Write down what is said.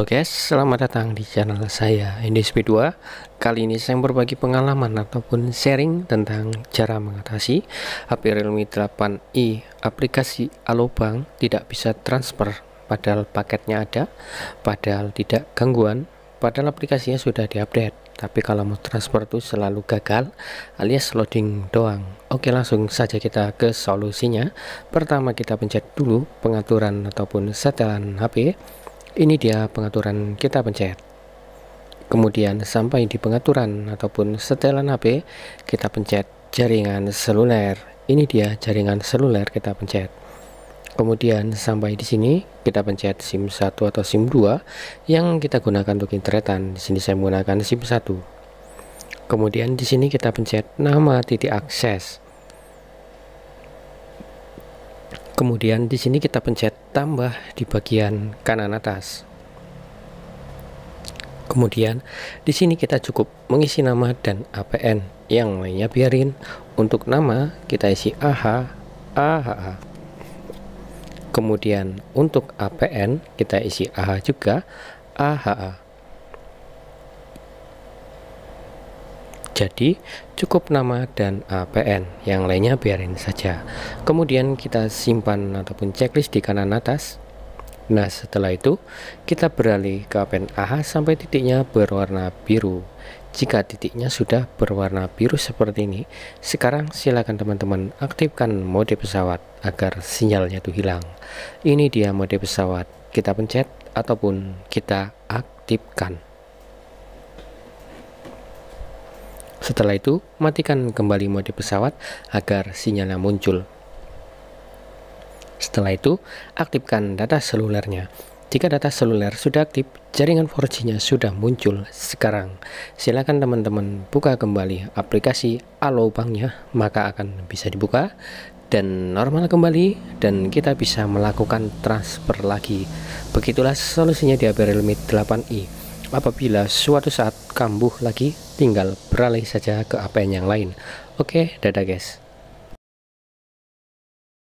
Oke, guys, selamat datang di channel saya NDSP2. Kali ini saya berbagi pengalaman ataupun sharing tentang cara mengatasi HP Realme 8i aplikasi Alobank tidak bisa transfer padahal paketnya ada, padahal tidak gangguan, padahal aplikasinya sudah diupdate. Tapi kalau mau transfer itu selalu gagal alias loading doang. Oke, langsung saja kita ke solusinya. Pertama kita pencet dulu pengaturan ataupun setelan HP ini dia pengaturan kita pencet. Kemudian sampai di pengaturan ataupun setelan HP, kita pencet jaringan seluler. Ini dia jaringan seluler kita pencet. Kemudian sampai di sini kita pencet SIM 1 atau SIM 2 yang kita gunakan untuk internetan. Di sini saya menggunakan SIM 1. Kemudian di sini kita pencet nama titik akses. Kemudian di sini kita pencet tambah di bagian kanan atas. Kemudian di sini kita cukup mengisi nama dan APN. Yang lainnya biarin. Untuk nama kita isi AH, AHA. Kemudian untuk APN kita isi AH juga, AHA. Jadi cukup nama dan APN, yang lainnya biarin saja. Kemudian kita simpan ataupun checklist di kanan atas. Nah setelah itu kita beralih ke APN AH sampai titiknya berwarna biru. Jika titiknya sudah berwarna biru seperti ini, sekarang silakan teman-teman aktifkan mode pesawat agar sinyalnya itu hilang. Ini dia mode pesawat, kita pencet ataupun kita aktifkan. Setelah itu, matikan kembali mode pesawat agar sinyalnya muncul. Setelah itu, aktifkan data selulernya. Jika data seluler sudah aktif, jaringan 4G-nya sudah muncul sekarang. Silakan teman-teman buka kembali aplikasi Alobanknya, maka akan bisa dibuka dan normal kembali dan kita bisa melakukan transfer lagi. Begitulah solusinya di HP Realme 8i. Apabila suatu saat kambuh lagi, tinggal beralih saja ke APN yang lain oke dadah guys